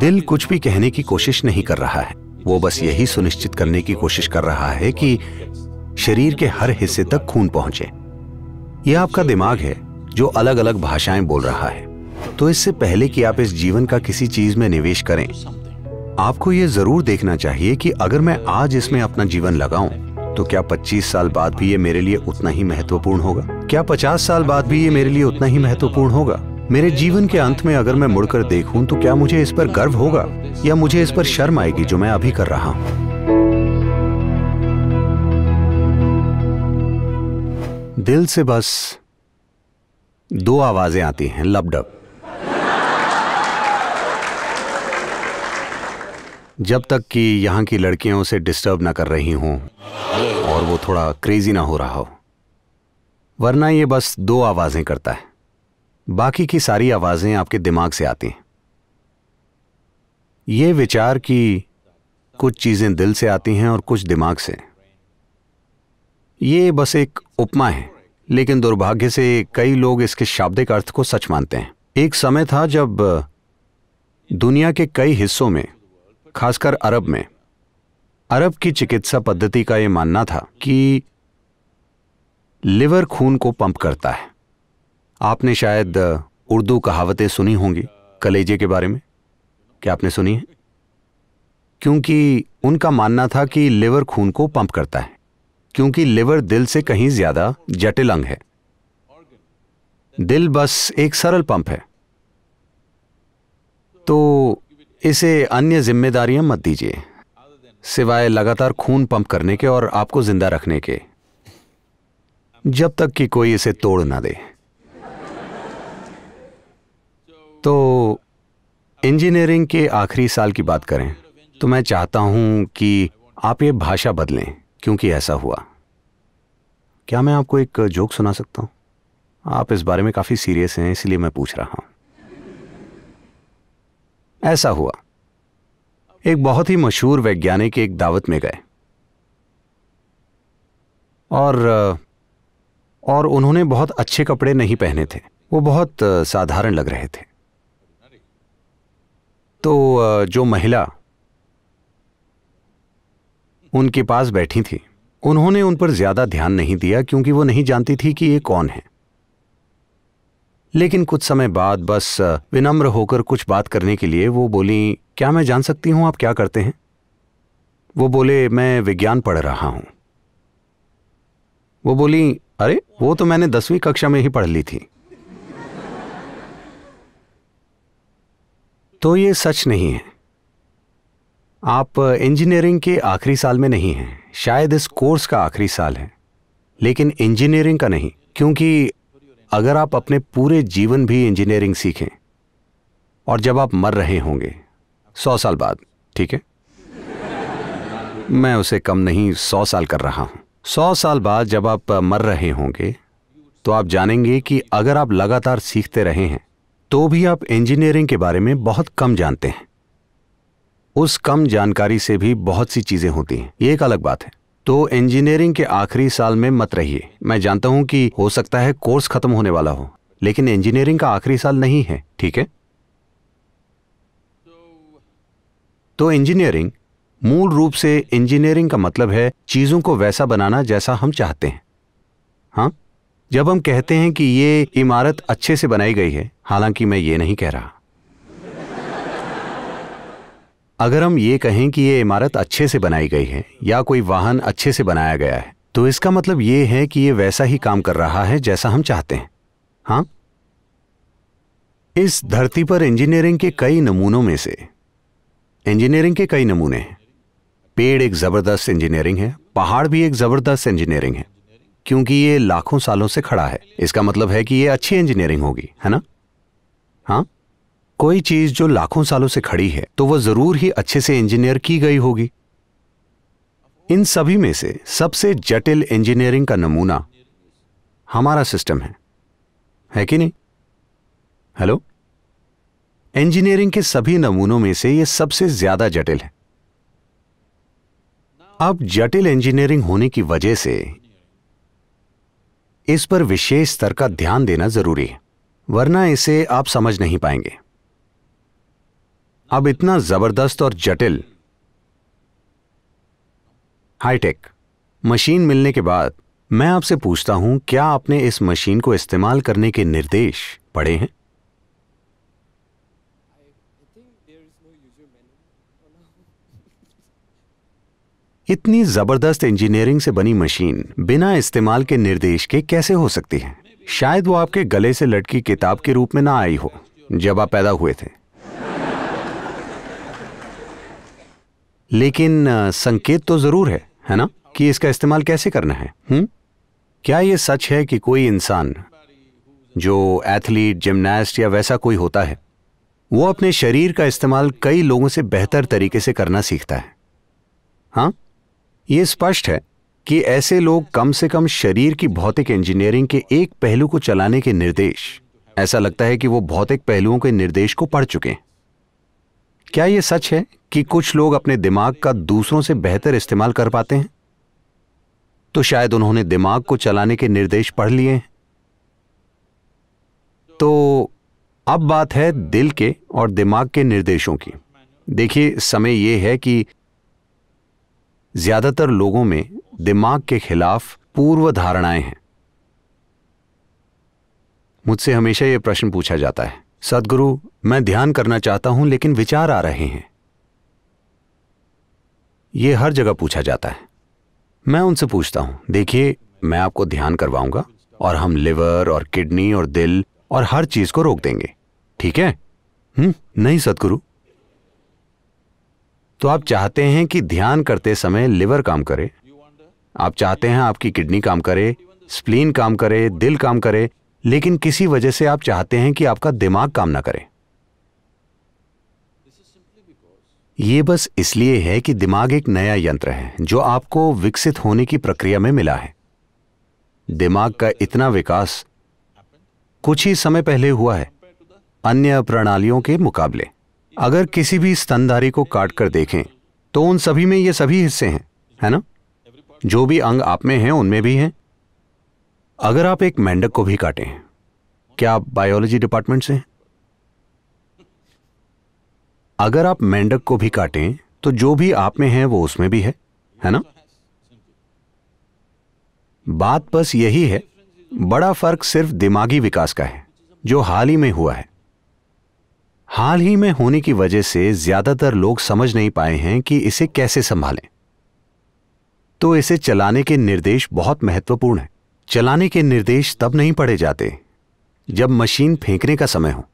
दिल कुछ भी कहने की कोशिश नहीं कर रहा है वो बस यही सुनिश्चित करने की कोशिश कर रहा है कि शरीर के हर हिस्से तक खून पहुंचे यह आपका दिमाग है जो अलग अलग भाषाएं बोल रहा है तो इससे पहले कि आप इस जीवन का किसी चीज में निवेश करें आपको यह जरूर देखना चाहिए कि अगर मैं आज इसमें अपना जीवन लगाऊं तो क्या 25 साल बाद भी ये मेरे लिए उतना ही महत्वपूर्ण होगा क्या 50 साल बाद भी ये मेरे लिए उतना ही महत्वपूर्ण होगा मेरे जीवन के अंत में अगर मैं मुड़कर देखूं तो क्या मुझे इस पर गर्व होगा या मुझे इस पर शर्म आएगी जो मैं अभी कर रहा हूं दिल से बस दो आवाजें आती हैं लबडब जब तक कि यहां की लड़कियां उसे डिस्टर्ब ना कर रही हों और वो थोड़ा क्रेजी ना हो रहा हो वरना ये बस दो आवाजें करता है बाकी की सारी आवाजें आपके दिमाग से आती हैं ये विचार कि कुछ चीजें दिल से आती हैं और कुछ दिमाग से ये बस एक उपमा है लेकिन दुर्भाग्य से कई लोग इसके शाब्दिक अर्थ को सच मानते हैं एक समय था जब दुनिया के कई हिस्सों में खासकर अरब में अरब की चिकित्सा पद्धति का यह मानना था कि लिवर खून को पंप करता है आपने शायद उर्दू कहावतें सुनी होंगी कलेजे के बारे में क्या आपने सुनी है क्योंकि उनका मानना था कि लिवर खून को पंप करता है क्योंकि लिवर दिल से कहीं ज्यादा जटिल अंग है दिल बस एक सरल पंप है तो इसे अन्य जिम्मेदारियां मत दीजिए सिवाय लगातार खून पंप करने के और आपको जिंदा रखने के जब तक कि कोई इसे तोड़ ना दे तो इंजीनियरिंग के आखिरी साल की बात करें तो मैं चाहता हूं कि आप ये भाषा बदलें क्योंकि ऐसा हुआ क्या मैं आपको एक जोक सुना सकता हूं आप इस बारे में काफ़ी सीरियस हैं इसलिए मैं पूछ रहा हूं ऐसा हुआ एक बहुत ही मशहूर वैज्ञानिक एक दावत में गए और और उन्होंने बहुत अच्छे कपड़े नहीं पहने थे वो बहुत साधारण लग रहे थे तो जो महिला उनके पास बैठी थी उन्होंने उन पर ज्यादा ध्यान नहीं दिया क्योंकि वो नहीं जानती थी कि ये कौन है लेकिन कुछ समय बाद बस विनम्र होकर कुछ बात करने के लिए वो बोली क्या मैं जान सकती हूं आप क्या करते हैं वो बोले मैं विज्ञान पढ़ रहा हूं वो बोली अरे वो तो मैंने दसवीं कक्षा में ही पढ़ ली थी तो ये सच नहीं है आप इंजीनियरिंग के आखिरी साल में नहीं हैं शायद इस कोर्स का आखिरी साल है लेकिन इंजीनियरिंग का नहीं क्योंकि अगर आप अपने पूरे जीवन भी इंजीनियरिंग सीखें और जब आप मर रहे होंगे सौ साल बाद ठीक है मैं उसे कम नहीं सौ साल कर रहा हूं सौ साल बाद जब आप मर रहे होंगे तो आप जानेंगे कि अगर आप लगातार सीखते रहे हैं तो भी आप इंजीनियरिंग के बारे में बहुत कम जानते हैं उस कम जानकारी से भी बहुत सी चीज़ें होती हैं ये एक अलग बात है तो इंजीनियरिंग के आखिरी साल में मत रहिए मैं जानता हूं कि हो सकता है कोर्स खत्म होने वाला हो लेकिन इंजीनियरिंग का आखिरी साल नहीं है ठीक है तो इंजीनियरिंग मूल रूप से इंजीनियरिंग का मतलब है चीज़ों को वैसा बनाना जैसा हम चाहते हैं हाँ जब हम कहते हैं कि ये इमारत अच्छे से बनाई गई है हालांकि मैं ये नहीं कह रहा अगर हम ये कहें कि ये इमारत अच्छे से बनाई गई है या कोई वाहन अच्छे से बनाया गया है तो इसका मतलब ये है कि ये वैसा ही काम कर रहा है जैसा हम चाहते हैं हाँ इस धरती पर इंजीनियरिंग के कई नमूनों में से इंजीनियरिंग के कई नमूने हैं पेड़ एक जबरदस्त इंजीनियरिंग है पहाड़ भी एक जबरदस्त इंजीनियरिंग है क्योंकि ये लाखों सालों से खड़ा है इसका मतलब है कि ये अच्छी इंजीनियरिंग होगी है ना हाँ कोई चीज जो लाखों सालों से खड़ी है तो वह जरूर ही अच्छे से इंजीनियर की गई होगी इन सभी में से सबसे जटिल इंजीनियरिंग का नमूना हमारा सिस्टम है है कि नहीं हेलो इंजीनियरिंग के सभी नमूनों में से यह सबसे ज्यादा जटिल है अब जटिल इंजीनियरिंग होने की वजह से इस पर विशेष स्तर का ध्यान देना जरूरी है वरना इसे आप समझ नहीं पाएंगे अब इतना जबरदस्त और जटिल हाईटेक मशीन मिलने के बाद मैं आपसे पूछता हूं क्या आपने इस मशीन को इस्तेमाल करने के निर्देश पढ़े हैं इतनी ज़बरदस्त इंजीनियरिंग से बनी मशीन बिना इस्तेमाल के निर्देश के कैसे हो सकती है शायद वो आपके गले से लटकी किताब के रूप में ना आई हो जब आप पैदा हुए थे लेकिन संकेत तो ज़रूर है है ना कि इसका इस्तेमाल कैसे करना है हुँ? क्या यह सच है कि कोई इंसान जो एथलीट जिमनास्ट या वैसा कोई होता है वो अपने शरीर का इस्तेमाल कई लोगों से बेहतर तरीके से करना सीखता है हाँ ये स्पष्ट है कि ऐसे लोग कम से कम शरीर की भौतिक इंजीनियरिंग के एक पहलू को चलाने के निर्देश ऐसा लगता है कि वो भौतिक पहलुओं के निर्देश को पढ़ चुके हैं क्या यह सच है कि कुछ लोग अपने दिमाग का दूसरों से बेहतर इस्तेमाल कर पाते हैं तो शायद उन्होंने दिमाग को चलाने के निर्देश पढ़ लिए हैं तो अब बात है दिल के और दिमाग के निर्देशों की देखिए समय यह है कि ज़्यादातर लोगों में दिमाग के खिलाफ पूर्व धारणाएं हैं मुझसे हमेशा यह प्रश्न पूछा जाता है सदगुरु मैं ध्यान करना चाहता हूं लेकिन विचार आ रहे हैं ये हर जगह पूछा जाता है मैं उनसे पूछता हूं देखिए मैं आपको ध्यान करवाऊंगा और हम लिवर और किडनी और दिल और हर चीज को रोक देंगे ठीक है हुँ? हम्म, नहीं सदगुरु तो आप चाहते हैं कि ध्यान करते समय लिवर काम करे आप चाहते हैं आपकी किडनी काम करे स्प्लीन काम करे दिल काम करे लेकिन किसी वजह से आप चाहते हैं कि आपका दिमाग काम ना करे ये बस इसलिए है कि दिमाग एक नया यंत्र है जो आपको विकसित होने की प्रक्रिया में मिला है दिमाग का इतना विकास कुछ ही समय पहले हुआ है अन्य प्रणालियों के मुकाबले अगर किसी भी स्तनधारी को काट कर देखें तो उन सभी में ये सभी हिस्से हैं है ना जो भी अंग आप में हैं उनमें भी हैं अगर आप एक मेंढक को भी काटें क्या आप बायोलॉजी डिपार्टमेंट से हैं अगर आप मेंढक को भी काटें तो जो भी आप में है वो उसमें भी है है ना बात बस यही है बड़ा फर्क सिर्फ दिमागी विकास का है जो हाल ही में हुआ है हाल ही में होने की वजह से ज्यादातर लोग समझ नहीं पाए हैं कि इसे कैसे संभालें तो इसे चलाने के निर्देश बहुत महत्वपूर्ण हैं चलाने के निर्देश तब नहीं पढ़े जाते जब मशीन फेंकने का समय हो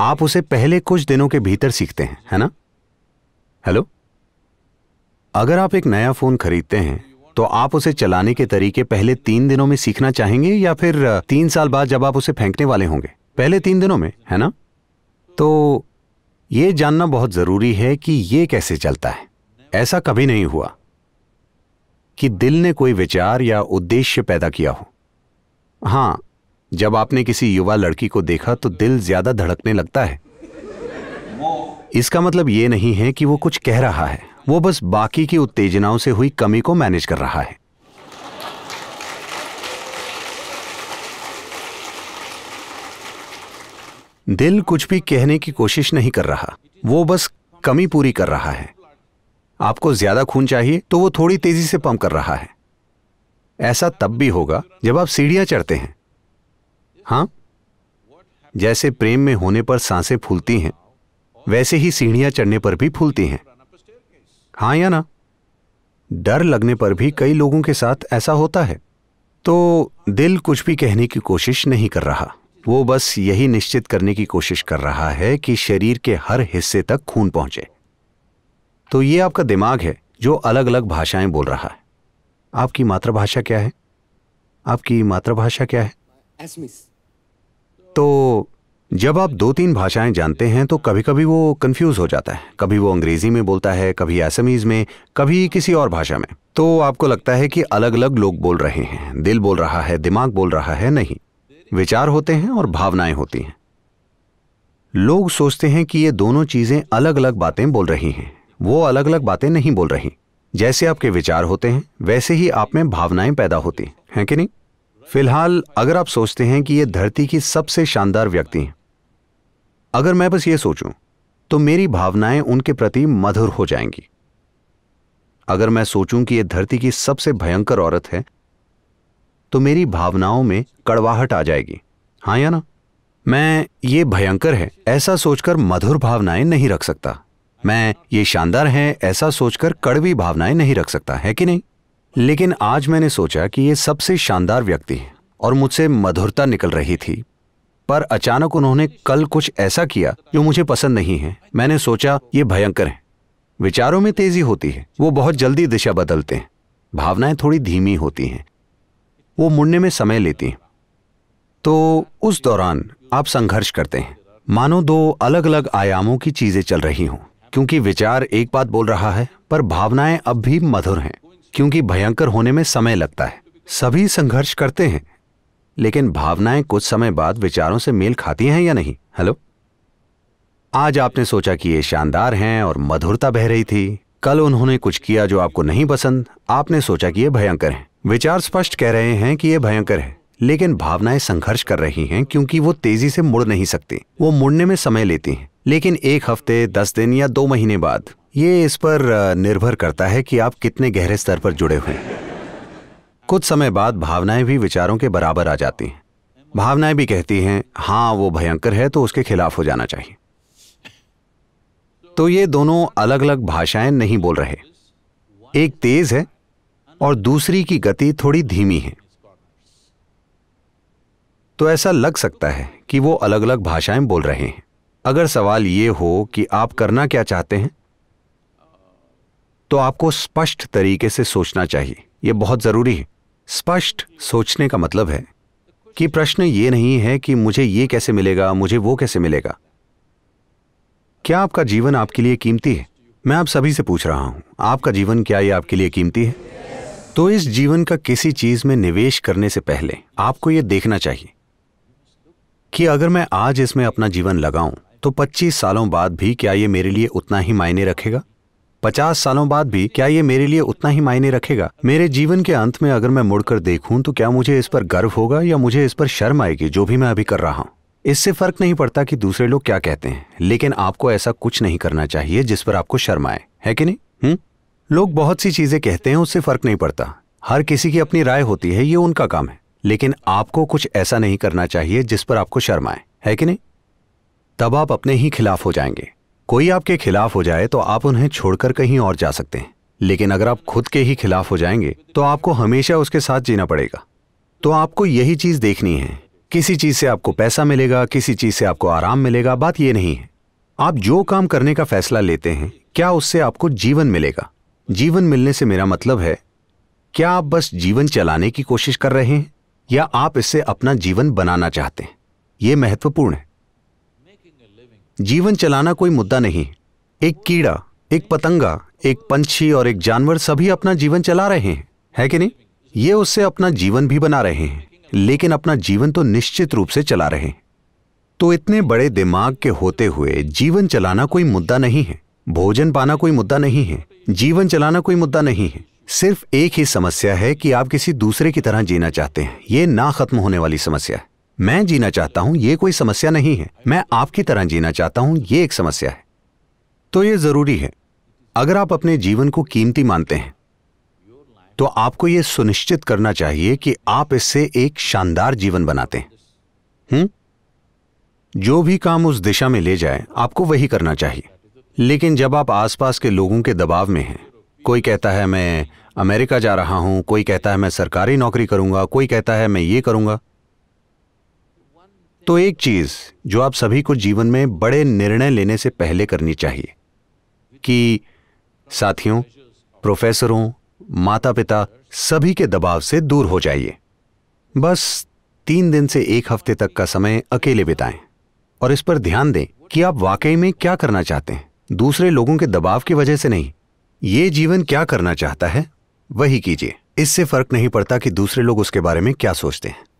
आप उसे पहले कुछ दिनों के भीतर सीखते हैं है ना हेलो अगर आप एक नया फोन खरीदते हैं तो आप उसे चलाने के तरीके पहले तीन दिनों में सीखना चाहेंगे या फिर तीन साल बाद जब आप उसे फेंकने वाले होंगे पहले तीन दिनों में है ना तो ये जानना बहुत ज़रूरी है कि ये कैसे चलता है ऐसा कभी नहीं हुआ कि दिल ने कोई विचार या उद्देश्य पैदा किया हो हां जब आपने किसी युवा लड़की को देखा तो दिल ज़्यादा धड़कने लगता है इसका मतलब ये नहीं है कि वो कुछ कह रहा है वो बस बाकी की उत्तेजनाओं से हुई कमी को मैनेज कर रहा है दिल कुछ भी कहने की कोशिश नहीं कर रहा वो बस कमी पूरी कर रहा है आपको ज्यादा खून चाहिए तो वो थोड़ी तेजी से पंप कर रहा है ऐसा तब भी होगा जब आप सीढ़ियां चढ़ते हैं हां जैसे प्रेम में होने पर सांसें फूलती हैं वैसे ही सीढ़ियां चढ़ने पर भी फूलती हैं हां या ना डर लगने पर भी कई लोगों के साथ ऐसा होता है तो दिल कुछ भी कहने की कोशिश नहीं कर रहा वो बस यही निश्चित करने की कोशिश कर रहा है कि शरीर के हर हिस्से तक खून पहुंचे तो ये आपका दिमाग है जो अलग अलग भाषाएं बोल रहा है आपकी मातृभाषा क्या है आपकी मातृभाषा क्या है तो जब आप दो तीन भाषाएं जानते हैं तो कभी कभी वो कंफ्यूज हो जाता है कभी वो अंग्रेजी में बोलता है कभी असमीज में कभी किसी और भाषा में तो आपको लगता है कि अलग अलग लोग बोल रहे हैं दिल बोल रहा है दिमाग बोल रहा है नहीं विचार होते हैं और भावनाएं होती हैं लोग सोचते हैं कि ये दोनों चीज़ें अलग अलग बातें बोल रही हैं वो अलग अलग बातें नहीं बोल रही जैसे आपके विचार होते हैं वैसे ही आप में भावनाएं पैदा होती हैं कि नहीं फिलहाल अगर आप सोचते हैं कि ये धरती की सबसे शानदार व्यक्ति हैं अगर मैं बस ये सोचूं तो मेरी भावनाएं उनके प्रति मधुर हो जाएंगी अगर मैं सोचूं कि यह धरती की सबसे भयंकर औरत है तो मेरी भावनाओं में कड़वाहट आ जाएगी हाँ या ना मैं ये भयंकर है ऐसा सोचकर मधुर भावनाएं नहीं रख सकता मैं ये शानदार है ऐसा सोचकर कड़वी भावनाएं नहीं रख सकता है कि नहीं लेकिन आज मैंने सोचा कि ये सबसे शानदार व्यक्ति है और मुझसे मधुरता निकल रही थी पर अचानक उन्होंने कल कुछ ऐसा किया जो मुझे पसंद नहीं है मैंने सोचा ये भयंकर है विचारों में तेजी होती है वो बहुत जल्दी दिशा बदलते हैं भावनाएं थोड़ी धीमी होती हैं वो मुड़ने में समय लेती हैं तो उस दौरान आप संघर्ष करते हैं मानो दो अलग अलग आयामों की चीजें चल रही हों क्योंकि विचार एक बात बोल रहा है पर भावनाएं अब भी मधुर हैं क्योंकि भयंकर होने में समय लगता है सभी संघर्ष करते हैं लेकिन भावनाएं कुछ समय बाद विचारों से मेल खाती हैं या नहीं हेलो आज आपने सोचा कि ये शानदार हैं और मधुरता बह रही थी कल उन्होंने कुछ किया जो आपको नहीं पसंद आपने सोचा कि ये भयंकर है विचार स्पष्ट कह रहे हैं कि ये भयंकर है लेकिन भावनाएं संघर्ष कर रही हैं क्योंकि वो तेजी से मुड़ नहीं सकती वो मुड़ने में समय लेती हैं लेकिन एक हफ्ते दस दिन या दो महीने बाद ये इस पर निर्भर करता है कि आप कितने गहरे स्तर पर जुड़े हुए कुछ समय बाद भावनाएं भी विचारों के बराबर आ जाती हैं भावनाएं भी कहती हैं हाँ वो भयंकर है तो उसके खिलाफ हो जाना चाहिए तो ये दोनों अलग अलग भाषाएं नहीं बोल रहे एक तेज है और दूसरी की गति थोड़ी धीमी है तो ऐसा लग सकता है कि वो अलग अलग भाषाएं बोल रहे हैं अगर सवाल ये हो कि आप करना क्या चाहते हैं तो आपको स्पष्ट तरीके से सोचना चाहिए यह बहुत जरूरी है स्पष्ट सोचने का मतलब है कि प्रश्न ये नहीं है कि मुझे ये कैसे मिलेगा मुझे वो कैसे मिलेगा क्या आपका जीवन आपके लिए कीमती है मैं आप सभी से पूछ रहा हूँ आपका जीवन क्या ये आपके लिए कीमती है तो इस जीवन का किसी चीज में निवेश करने से पहले आपको यह देखना चाहिए कि अगर मैं आज इसमें अपना जीवन लगाऊं तो 25 सालों बाद भी क्या ये मेरे लिए उतना ही मायने रखेगा 50 सालों बाद भी क्या ये मेरे लिए उतना ही मायने रखेगा मेरे जीवन के अंत में अगर मैं मुड़कर देखूं तो क्या मुझे इस पर गर्व होगा या मुझे इस पर शर्म आएगी जो भी मैं अभी कर रहा हूं इससे फर्क नहीं पड़ता कि दूसरे लोग क्या कहते हैं लेकिन आपको ऐसा कुछ नहीं करना चाहिए जिस पर आपको शर्म आए है कि नहीं हुँ? लोग बहुत सी चीजें कहते हैं उससे फर्क नहीं पड़ता हर किसी की अपनी राय होती है ये उनका काम है लेकिन आपको कुछ ऐसा नहीं करना चाहिए जिस पर आपको शर्म आए है कि नहीं तब आप अपने ही खिलाफ हो जाएंगे कोई आपके खिलाफ हो जाए तो आप उन्हें छोड़कर कहीं और जा सकते हैं लेकिन अगर आप खुद के ही खिलाफ हो जाएंगे तो आपको हमेशा उसके साथ जीना पड़ेगा तो आपको यही चीज देखनी है किसी चीज़ से आपको पैसा मिलेगा किसी चीज़ से आपको आराम मिलेगा बात ये नहीं है आप जो काम करने का फैसला लेते हैं क्या उससे आपको जीवन मिलेगा जीवन मिलने से मेरा मतलब है क्या आप बस जीवन चलाने की कोशिश कर रहे हैं या आप इससे अपना जीवन बनाना चाहते हैं ये महत्वपूर्ण है जीवन चलाना कोई मुद्दा नहीं एक कीड़ा एक पतंगा एक पंछी और एक जानवर सभी अपना जीवन चला रहे हैं है कि नहीं ये उससे अपना जीवन भी बना रहे हैं लेकिन अपना जीवन तो निश्चित रूप से चला रहे हैं तो इतने बड़े दिमाग के होते हुए जीवन चलाना कोई मुद्दा नहीं है भोजन पाना कोई मुद्दा नहीं है जीवन चलाना कोई मुद्दा नहीं है सिर्फ एक ही समस्या है कि आप किसी दूसरे की तरह जीना चाहते हैं ये ना खत्म होने वाली समस्या है मैं जीना चाहता हूं ये कोई समस्या नहीं है मैं आपकी तरह जीना चाहता हूं ये एक समस्या है तो ये जरूरी है अगर आप अपने जीवन को कीमती मानते हैं तो आपको यह सुनिश्चित करना चाहिए कि आप इससे एक शानदार जीवन बनाते हैं हुँ? जो भी काम उस दिशा में ले जाए आपको वही करना चाहिए लेकिन जब आप आसपास के लोगों के दबाव में हैं कोई कहता है मैं अमेरिका जा रहा हूं कोई कहता है मैं सरकारी नौकरी करूंगा कोई कहता है मैं ये करूंगा तो एक चीज जो आप सभी को जीवन में बड़े निर्णय लेने से पहले करनी चाहिए कि साथियों प्रोफेसरों माता पिता सभी के दबाव से दूर हो जाइए बस तीन दिन से एक हफ्ते तक का समय अकेले बिताएं और इस पर ध्यान दें कि आप वाकई में क्या करना चाहते हैं दूसरे लोगों के दबाव की वजह से नहीं ये जीवन क्या करना चाहता है वही कीजिए इससे फर्क नहीं पड़ता कि दूसरे लोग उसके बारे में क्या सोचते हैं